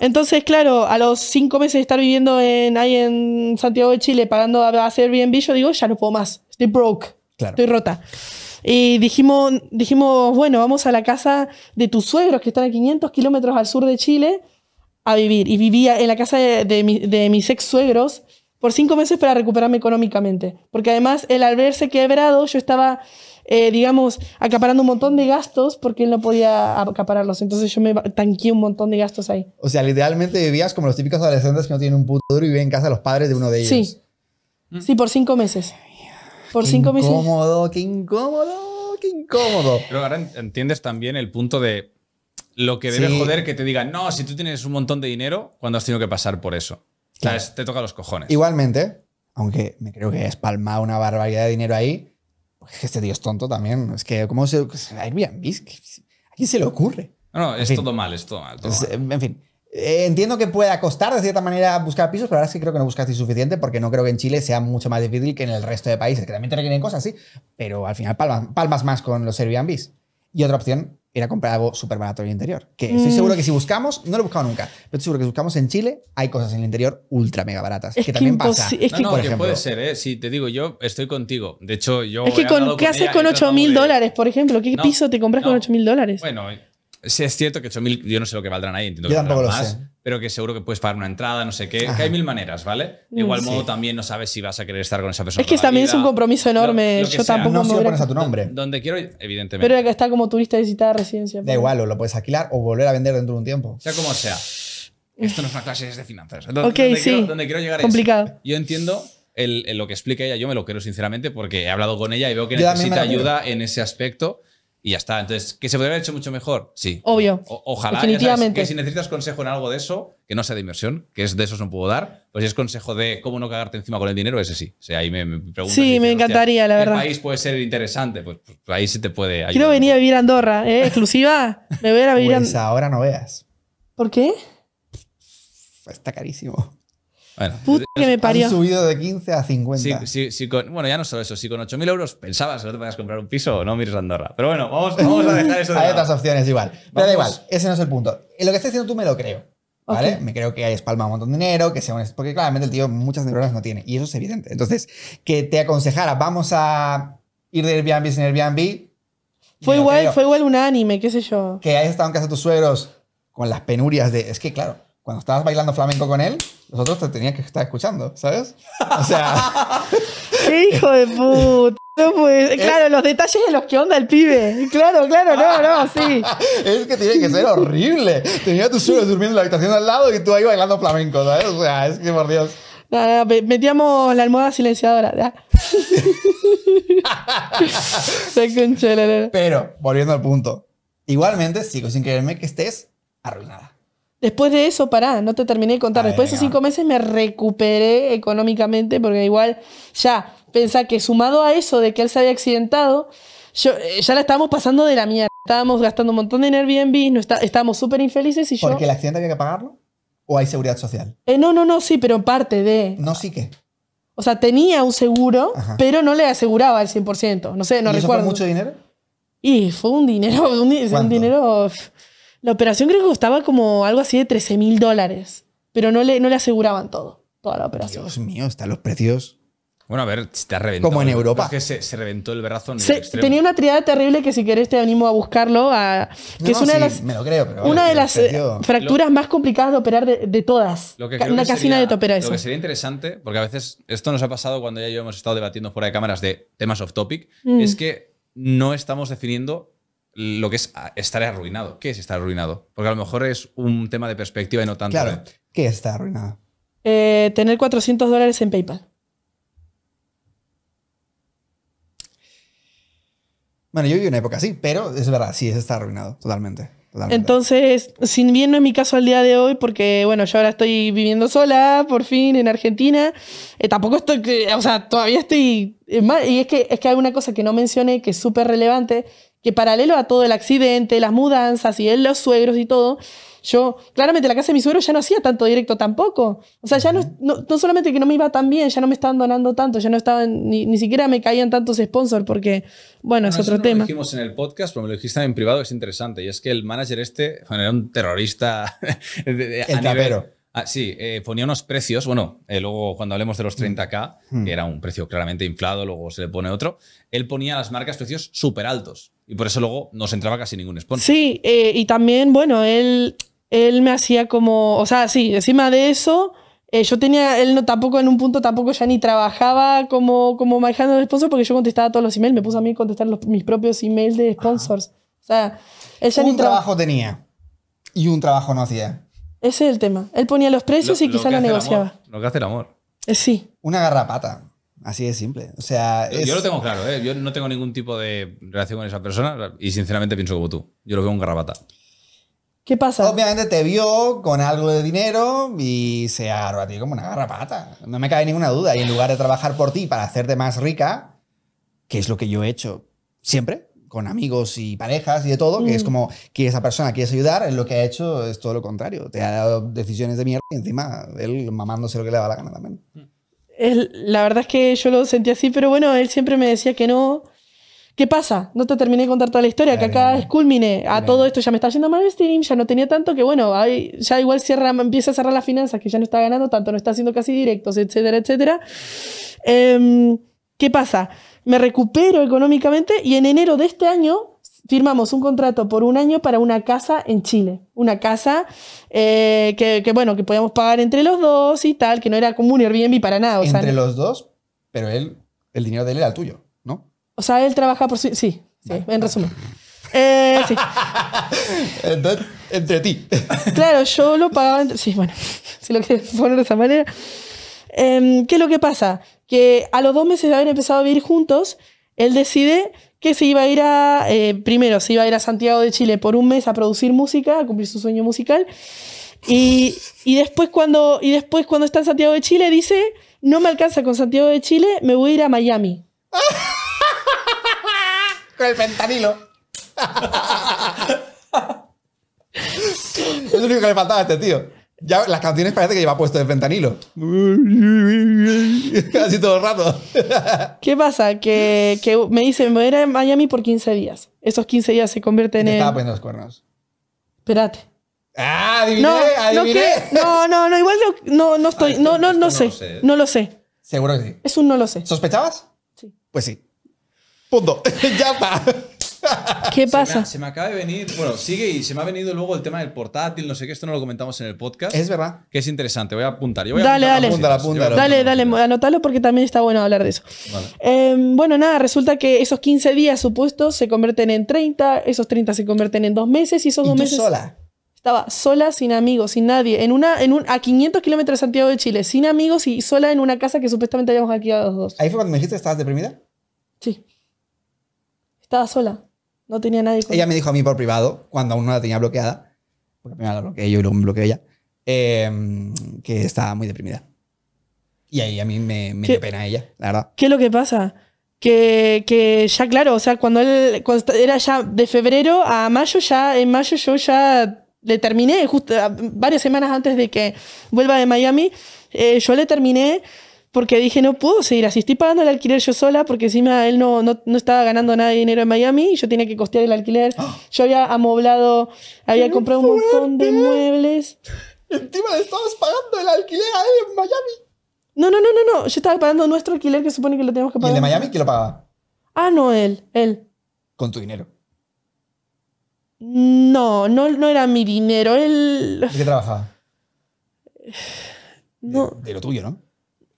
Entonces, claro, a los cinco meses de estar viviendo en, ahí en Santiago de Chile pagando a hacer Airbnb, yo digo, ya no puedo más, estoy broke, estoy rota. Y dijimos, dijimos, bueno, vamos a la casa de tus suegros que están a 500 kilómetros al sur de Chile a vivir. Y vivía en la casa de, mis ex suegros por cinco meses para recuperarme económicamente. Porque además, el al verse quebrado, yo estaba eh, digamos, acaparando un montón de gastos porque él no podía acapararlos. Entonces yo me tanqué un montón de gastos ahí. O sea, literalmente vivías como los típicos adolescentes que no tienen un puto duro y viven en casa de los padres de uno de ellos. Sí. Mm. Sí, por cinco meses. Por cinco meses. Qué incómodo, qué incómodo, qué incómodo. Pero ahora entiendes también el punto de lo que debe joder que te digan, no, si tú tienes un montón de dinero, ¿Cuándo has tenido que pasar por eso? O sea, te toca los cojones. Igualmente, aunque me creo que he espalmado una barbaridad de dinero ahí, este tío es tonto también. Es que, ¿cómo se. Airbnb? ¿A quién se le ocurre? No, no es todo mal, es todo mal. En fin. Eh, entiendo que pueda costar de cierta manera buscar pisos, pero ahora sí creo que no buscaste suficiente porque no creo que en Chile sea mucho más difícil que en el resto de países, que también requieren cosas, así pero al final palmas, palmas más con los Airbnb Y otra opción era comprar algo súper barato en el interior. Que estoy mm. seguro que si buscamos, no lo he buscado nunca, pero estoy seguro que si buscamos en Chile, hay cosas en el interior ultra mega baratas. que, también pasa. Es que, puede ser, ¿eh? Si te digo, yo estoy contigo. De hecho, yo. Es que, ¿qué haces con 8 mil dólares, por ejemplo? ¿Qué piso te compras con 8 mil dólares? Bueno, Sí, es cierto que 8.000, yo no sé lo que valdrán ahí, entiendo yo que tampoco lo más, sé. pero que seguro que puedes pagar una entrada, no sé qué, que hay mil maneras, ¿vale? De mm, igual modo también no sabes si vas a querer estar con esa persona. Es que también es un compromiso enorme, yo tampoco no, me si pones a tu nombre. Donde, quiero, evidentemente. Pero el que está como turista de visitar residencia. Da pues. igual, o lo puedes alquilar o volver a vender dentro de un tiempo. Sea como sea. Esto no es una clase de finanzas. ok, sí. Quiero, donde quiero Complicado. yo entiendo lo que explica ella, yo me lo quiero sinceramente porque he hablado con ella y veo que necesita ayuda en ese aspecto y ya está. Entonces, ¿que se podría haber hecho mucho mejor? Sí. Obvio. ojalá. Definitivamente. que si necesitas consejo en algo de eso, que no sea de inversión, que es de esos no puedo dar, pues si es consejo de cómo no cagarte encima con el dinero, ese sí. O sea, ahí me, me Sí, me encantaría, la verdad. El país puede ser interesante, pues, pues, pues ahí se te puede ayudar. Quiero venir a vivir a Andorra, ¿eh? Exclusiva. Me voy a vivir a pues ahora no veas. ¿Por qué? Está carísimo. Bueno, Puta que me parió. subido de 15 a 50. bueno, ya no solo eso. Si con 8.000 euros pensabas que no te podías comprar un piso, no mires Andorra. Pero bueno, vamos, a dejar eso de Hay otras opciones igual. Pero da igual, ese no es el punto. Lo que estás diciendo tú me lo creo. ¿Vale? Me creo que hay espalma un montón de dinero, que sea Porque claramente el tío muchas neuronas no tiene, y eso es evidente. Entonces, que te aconsejara, vamos a ir de Airbnb sin Airbnb. Fue igual, fue igual un anime, qué sé yo. Que hayas estado en casa de tus suegros con las penurias de... Es que, claro, cuando estabas bailando flamenco con él, nosotros te tenías que estar escuchando, ¿sabes? O sea. ¡Hijo de puta! Claro, los detalles de los que onda el pibe. Claro, claro, no, no, sí. es que tiene que ser horrible. Tenía tus suegros durmiendo en la habitación al lado y tú ahí bailando flamenco, ¿sabes? O sea, es que por Dios. no, metíamos la almohada silenciadora. Pero, volviendo al punto. Igualmente, sigo sin creerme que estés arruinada. Después de eso, pará, no te terminé de contar. Después de esos cinco meses me recuperé económicamente porque igual ya pensá que sumado a eso de que él se había accidentado, yo, eh, ya la estábamos pasando de la mierda. Estábamos gastando un montón de Airbnb, no está, estábamos súper infelices y yo... ¿Porque el accidente había que pagarlo? ¿O hay seguridad social? Eh, no, no, no, sí, pero parte de... No, sí qué? O sea, tenía un seguro, pero no le aseguraba al 100%. No sé, no ¿Y recuerdo. Fue mucho dinero? Y fue un dinero, un dinero... La operación creo que costaba como algo así de 13.000 mil dólares, pero no le, no le aseguraban todo, toda la operación. Dios mío, están los precios. Bueno, a ver, te ha reventado. Como en Europa. se, reventó el brazo Tenía una triada terrible que si querés te animo a buscarlo. que es una de las, me lo creo, una de las eh, fracturas más complicadas de operar de, todas. una casina de te Lo que sería interesante, porque a veces esto nos ha pasado cuando ya hemos estado debatiendo fuera de cámaras de temas off topic, mm. es que no estamos definiendo lo que es ah, estar arruinado. ¿Qué es estar arruinado? Porque a lo mejor es un tema de perspectiva y no tanto. Claro. ¿Qué es estar arruinado? Eh, tener 400 dólares en PayPal. Bueno, yo viví una época así, pero es verdad, sí, estar arruinado, totalmente. Entonces, sin bien no es mi caso al día de hoy, porque bueno, yo ahora estoy viviendo sola, por fin, en Argentina. Eh, tampoco estoy, o sea, todavía estoy. Y es que, es que hay una cosa que no mencioné que es súper relevante, que paralelo a todo el accidente, las mudanzas y él, los suegros y todo, yo, claramente la casa de mi suegro ya no hacía tanto directo tampoco. O sea, ya no, no, solamente que no me iba tan bien, ya no me estaban donando tanto, ya no estaban, ni, siquiera me caían tantos sponsors porque, bueno, es otro tema. Lo dijimos en el podcast, pero me lo dijiste en privado, es interesante. Y es que el manager este era un terrorista. el tapero. Ah, sí, eh, ponía unos precios, bueno, eh, luego cuando hablemos de los 30K, mm. mm. que era un precio claramente inflado, luego se le pone otro, él ponía las marcas precios súper altos y por eso luego no se entraba casi ningún sponsor. Sí, eh, y también, bueno, él, él me hacía como, o sea, sí, encima de eso, eh, yo tenía, él no, tampoco en un punto tampoco ya ni trabajaba como, como manejando el sponsor porque yo contestaba todos los emails, me puso a mí a contestar mis propios emails de sponsors. O sea, él ya un ni trabajo tenía y un trabajo no hacía. Ese es el tema. Él ponía los precios y quizás lo, negociaba. lo que hace el amor. Eh, sí. Una garrapata. Así de simple. O sea, Yo lo tengo claro, ¿eh? yo no tengo ningún tipo de relación con esa persona y sinceramente pienso como tú. Yo lo veo un garrapata. ¿Qué pasa? Obviamente te vio con algo de dinero y se agarró a ti como una garrapata. No me cabe ninguna duda. Y en lugar de trabajar por ti para hacerte más rica, que es lo que yo he hecho siempre, con amigos y parejas y de todo, que es mm. como que esa persona quieres ayudar, en lo que ha hecho es todo lo contrario. Te ha dado decisiones de mierda y encima él mamándose lo que le da la gana también. Mm la verdad es que yo lo sentí así, pero bueno, él siempre me decía que no. ¿Qué pasa? No te terminé de contar toda la historia, que acá es culmine. A todo esto ya me está yendo mal el stream, ya no tenía tanto, que bueno, ahí ya igual cierra, empieza a cerrar las finanzas, que ya no está ganando tanto, no está haciendo casi directos, etcétera, etcétera. Em, ¿Qué pasa? Me recupero económicamente y en enero de este año firmamos un contrato por un año para una casa en Chile. Una casa eh, que, bueno, que podíamos pagar entre los dos y tal, que no era común Airbnb para nada. entre los dos, pero él, el dinero de él era el tuyo, ¿no? O sea, él trabaja por sí. Sí, en resumen. Eh, Entonces, entre ti. claro, yo lo pagaba entre. Sí, bueno, si lo quieres poner de esa manera. Em, ¿Qué es lo que pasa? Que a los dos meses de haber empezado a vivir juntos, él decide que se iba a ir a, eh, primero, se iba a ir a Santiago de Chile por un mes a producir música, a cumplir su sueño musical. Y, después cuando, y después cuando está en Santiago de Chile dice, no me alcanza con Santiago de Chile, me voy a ir a Miami. con el ventanilo es lo único que le faltaba a este tío. Ya las canciones parece que lleva puesto de fentanilo. Casi todo el rato. ¿Qué pasa? Que, que, me dicen, voy a ir a Miami por 15 días. Esos 15 días se convierten en... Estaba poniendo los cuernos. Espérate. ¡Ah! Adiviné, no, No, no, no, igual no, no, ah, estoy... no, no, no, sé, No lo sé. Seguro que sí. Es un no lo sé. ¿Sospechabas? Sí. Pues sí. Punto. ya está. ¿Qué pasa? Se me, acaba de venir, bueno, sigue y se me ha venido luego el tema del portátil, no sé qué, esto no lo comentamos en el podcast. Es verdad. Que es interesante, voy a apuntar. dale, a dale, apúntalo, dale, dale, anótalo porque también está bueno hablar de eso. Em, bueno, nada, resulta que esos 15 días supuestos se convierten en 30, esos 30 se convierten en dos meses y esos dos meses... sola? Estaba sola, sin amigos, sin nadie, en una, en un, a 500 kilómetros de Santiago de Chile, sin amigos y sola en una casa que supuestamente habíamos alquilado los dos. ¿Ahí fue cuando me dijiste que estabas deprimida? Sí. Estaba sola. No tenía nadie Ella me dijo a mí por privado, cuando aún no la tenía bloqueada, porque la yo ella, em, que estaba muy deprimida. Y ahí a mí me, me pena ella, la verdad. ¿Qué es lo que pasa? Que, que, ya, claro, o sea, cuando él cuando era ya de febrero a mayo, ya en mayo yo ya le terminé, justo varias semanas antes de que vuelva de Miami, eh, yo le terminé porque dije, no puedo seguir así, estoy pagando el alquiler yo sola, porque encima él no, estaba ganando nada de dinero en Miami, y yo tenía que costear el alquiler, yo había amoblado, había comprado un montón de muebles. Encima le estabas pagando el alquiler a él en Miami. No, no, no, no, no, yo estaba pagando nuestro alquiler que supone que lo tenemos que pagar. ¿Y el de Miami quién lo pagaba? Ah, no, él, él. Con tu dinero. No, no, no era mi dinero. Él. ¿De qué trabajaba? No. de, lo tuyo, ¿no?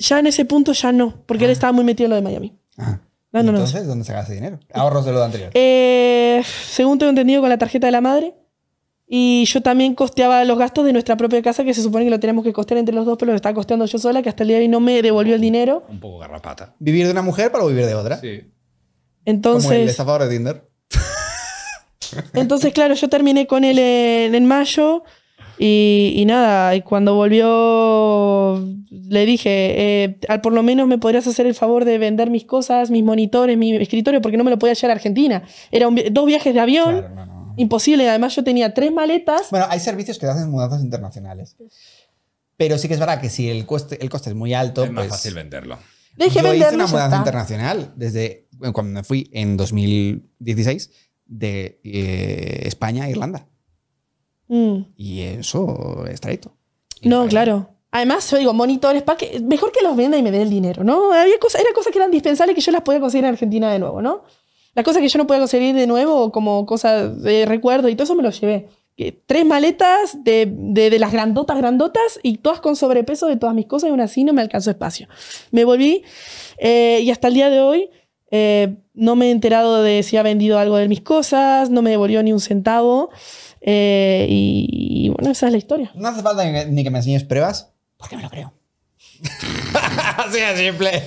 ya en ese punto ya no, porque él ah. estaba muy metido en lo de Miami. Ah. Entonces, ¿dónde sacabas ese dinero? Ahorros de lo de anterior. Eh, según tengo entendido, con la tarjeta de la madre. Y yo también costeaba los gastos de nuestra propia casa, que se supone que lo tenemos que costear entre los dos, pero lo estaba costeando yo sola, que hasta el día de hoy no me devolvió el dinero. Un poco garrapata. ¿Vivir de una mujer para vivir de otra? Sí. Entonces. el de Tinder. Entonces, claro, yo terminé con él en mayo. Y, y, nada, y cuando volvió le dije, eh, al por lo menos me podrías hacer el favor de vender mis cosas, mis monitores, mi escritorio, porque no me lo podía llevar a Argentina. era dos viajes de avión, imposible. Además yo tenía tres maletas. Bueno, hay servicios que hacen mudanzas internacionales. Pero sí que es verdad que si el coste, el coste es muy alto... Es más pues fácil venderlo. Dejé yo hice una mudanza internacional desde cuando me fui en 2016 de eh, España a Irlanda. Mm. Y eso está hecho. No, claro. Además, yo digo, monitores, que mejor que los venda y me dé el dinero, ¿no? Había cosas, cosas que eran dispensables que yo las podía conseguir en Argentina de nuevo, ¿no? Las cosas que yo no podía conseguir de nuevo, como cosas de recuerdo y todo eso me lo llevé. Tres maletas de, las grandotas, grandotas, y todas con sobrepeso de todas mis cosas, y aún así no me alcanzó espacio. Me volví, eh, y hasta el día de hoy, eh, no me he enterado de si ha vendido algo de mis cosas, no me devolvió ni un centavo. Eh, y, bueno, esa es la historia. No hace falta ni que, ni que me enseñes pruebas, porque me lo creo. Así de simple.